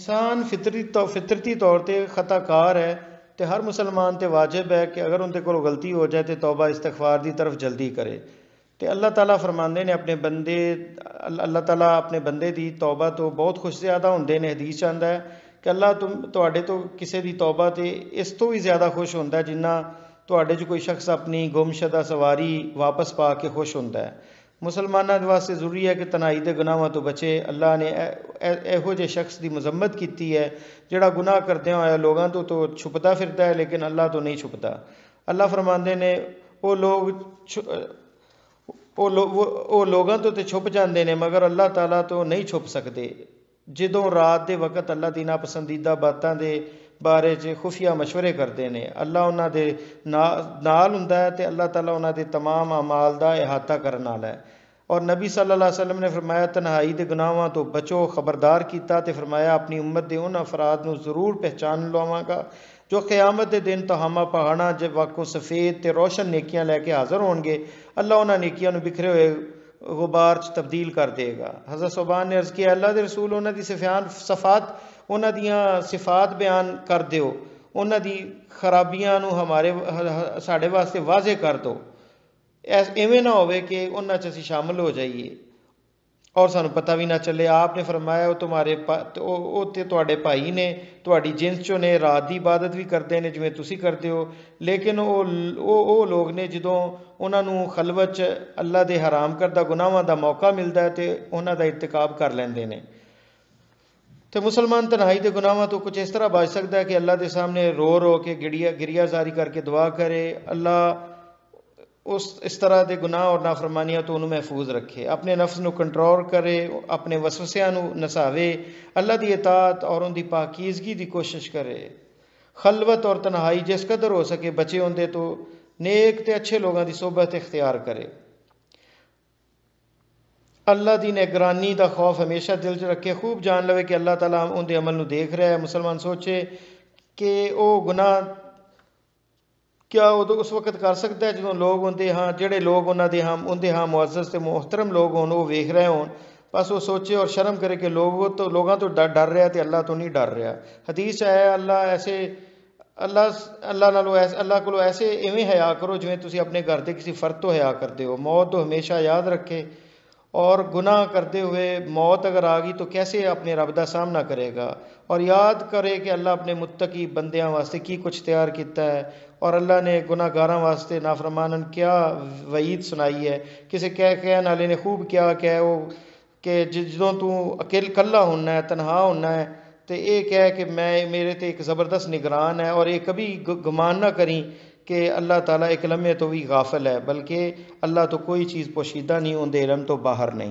इंसान फितरी तो फितरती तौर पर खताकार है तो हर मुसलमान तो वाजिब है कि अगर उनके को गलती हो जाए तो तौबा इस्तफार की तरफ जल्दी करे तो अल्लाह ताला फरमाते ने अपने बंदे अल्लाह ताला अपने बंदे की तौबा तो बहुत खुश ज़्यादा होंगे ने हदीस चाहता है कि अल्लाह तुम ਤੁਹਾਡੇ तो किसी की तौबा तो इस तो भी ज़्यादा खुश होंगे जिन्ना थोड़े 'ਚ ਕੋਈ ਸ਼ਖਸ ਆਪਣੀ ਗੁੰਮਸ਼ਦਾ ਸਵਾਰੀ ਵਾਪਸ ਪਾ ਕੇ ਖੁਸ਼ ਹੁੰਦਾ ਮੁਸਲਮਾਨਾਂ ਦੇ ਵਾਸਤੇ ਜ਼ਰੂਰੀ ਹੈ ਕਿ ਤਨਾਈ ਦੇ ਗੁਨਾਹਾਂ ਤੋਂ ਬਚੇ ਅੱਲਾ ਨੇ ਇਹੋ ਜਿਹੇ ਸ਼ਖਸ ਦੀ ਮਜ਼ਮਤ ਕੀਤੀ ਹੈ ਜਿਹੜਾ ਗੁਨਾਹ ਕਰਦਿਆਂ ਹੋਇਆ ਲੋਕਾਂ ਤੋਂ ਤੋਂ ਛੁਪਦਾ ਫਿਰਦਾ ਹੈ ਲੇਕਿਨ ਅੱਲਾ ਤੋਂ ਨਹੀਂ ਛੁਪਦਾ ਅੱਲਾ ਫਰਮਾਉਂਦੇ ਨੇ ਉਹ ਲੋਕ ਉਹ ਉਹ ਲੋਕਾਂ ਤੋਂ ਤੇ ਛੁਪ ਜਾਂਦੇ ਨੇ ਮਗਰ ਅੱਲਾ ਤਾਲਾ ਤੋਂ ਨਹੀਂ ਛੁਪ ਸਕਦੇ ਜਦੋਂ ਰਾਤ ਦੇ ਵਕਤ ਅੱਲਾ ਦੀ ਨਾਪਸੰਦੀਦਾ ਬਾਤਾਂ ਦੇ बारे च खुफिया मशवरे करते हैं अल्लाह उन्होंने ना हों अल्लाह तला उन्होंने तमाम अमाल का अहाता करने वाला है और नबी सल वसलम ने फरमाया तनहाई के गुनावों तो बचो खबरदार किया तो फरमाया अपनी उम्मत के उन्होंने अफराद को जरूर पहचान लवागा जो क्यामत के दिन तोहमा पहाड़ा ज वाको सफ़ेद तो रोशन नेकिया लैके हाजिर हो बिखरे हुए गुबार तब्दील कर देगा हजरत सोबान ने अर्ज़ किया अल्लाह के रसूल उन्होंने सफ्यान सफात उन्हों दफात बयान कर दौ उन्होंने खराबियां हमारे साढ़े वास्ते वाजे कर दो इवें ना हो शामिल हो जाइए ਔਰ ਸਾਨੂੰ ਪਤਾ ਵੀ ਨਾ ਚੱਲੇ ਆਪ ਨੇ ਫਰਮਾਇਆ ਉਹ ਤੁਹਾਡੇ ਉਹ ਤੇ ਤੁਹਾਡੇ ਭਾਈ ਨੇ ਤੁਹਾਡੀ ਜਿੰਸ ਚੋਂ ਨੇ ਰਾਤ ਦੀ ਇਬਾਦਤ ਵੀ ਕਰਦੇ ਨੇ ਜਿਵੇਂ ਤੁਸੀਂ ਕਰਦੇ ਹੋ ਲੇਕਿਨ ਉਹ ਉਹ ਉਹ ਲੋਕ ਨੇ ਜਦੋਂ ਉਹਨਾਂ ਨੂੰ ਖਲਵਤ ਚ ਅੱਲਾ ਦੇ ਹਰਾਮ ਕਰਦਾ ਗੁਨਾਹਾਂ ਦਾ ਮੌਕਾ ਮਿਲਦਾ ਹੈ ਤੇ ਉਹਨਾਂ ਦਾ ਇਤਕਾਬ ਕਰ ਲੈਂਦੇ ਨੇ ਤੇ ਮੁਸਲਮਾਨ ਤਨਹਾਈ ਦੇ ਗੁਨਾਹਾਂ ਤੋਂ ਕੁਝ ਇਸ ਤਰ੍ਹਾਂ ਬਚ ਸਕਦਾ ਹੈ ਕਿ ਅੱਲਾ ਦੇ ਸਾਹਮਣੇ ਰੋ ਰੋ ਕੇ ਗਿੜੀਆ ਜ਼ਾਰੀ ਕਰਕੇ ਦੁਆ ਕਰੇ ਅੱਲਾ उस इस तरह के गुनाह और नाफरमानिया तो उन्होंने महफूज रखे अपने नफ्स को कंट्रोल करे अपने वसवस्या नसावे अल्लाह की इतात और उनकी पाकीजगी की कोशिश करे खलवत और तनहाई जिस कदर हो सके बचे होंगे तो नेक तो अच्छे लोगों की सोहबत इख्तियार करे अल्लाह की निगरानी का खौफ हमेशा दिल च रखे खूब जान लवे कि अल्लाह तला उनके अमल में देख रहा है मुसलमान सोचे कि वह गुनाह क्या ਉਦੋਂ उस वक्त कर ਸਕਦਾ है जो लोग ਹਾਂ ਜਿਹੜੇ ਲੋਕ ਉਹਨਾਂ ਦੇ ਹਮ ਉਹਦੇ ਹਾਂ ਮੁਅੱਜ਼ਜ਼ ਤੇ ਮੁਹਤਰਮ ਲੋਕ ਹੋਣ ਉਹ ਵੇਖ ਰਹੇ बस वो सोचे और शर्म करे कि लोग तो लोगों तो डर डर रहा तो अल्लाह तो नहीं डर रहा हदीस है अल्लाह ऐसे अल्लाह अल्लाह नालों ऐसे अल्लाह को ऐसे इवें हया करो जिमें अपने घर के किसी फर्द तो हया करते हो मौत तो हमेशा याद रखे और गुनाह करते हुए मौत अगर आ गई तो कैसे अपने रब का सामना करेगा और याद करे कि अल्लाह अपने मुत्तकी बंदियां वास्ते की कुछ तैयार किया है और अल्लाह ने गुनाहगारा वास्ते नाफरमानन क्या वईद सुनाई है किसी कह कह नाले ने खूब क्या कह वो कि जो तू अकेल कला होना है तनहा होना है तो यह कह कि मैं मेरे तो एक ज़बरदस्त निगरान है और ये कभी गुमान ना करी कि अल्लाह ताला एक लम्हे तो भी गाफिल है बल्कि अल्लाह तो कोई चीज़ पोशीदा नहीं उनके इलम तो बाहर नहीं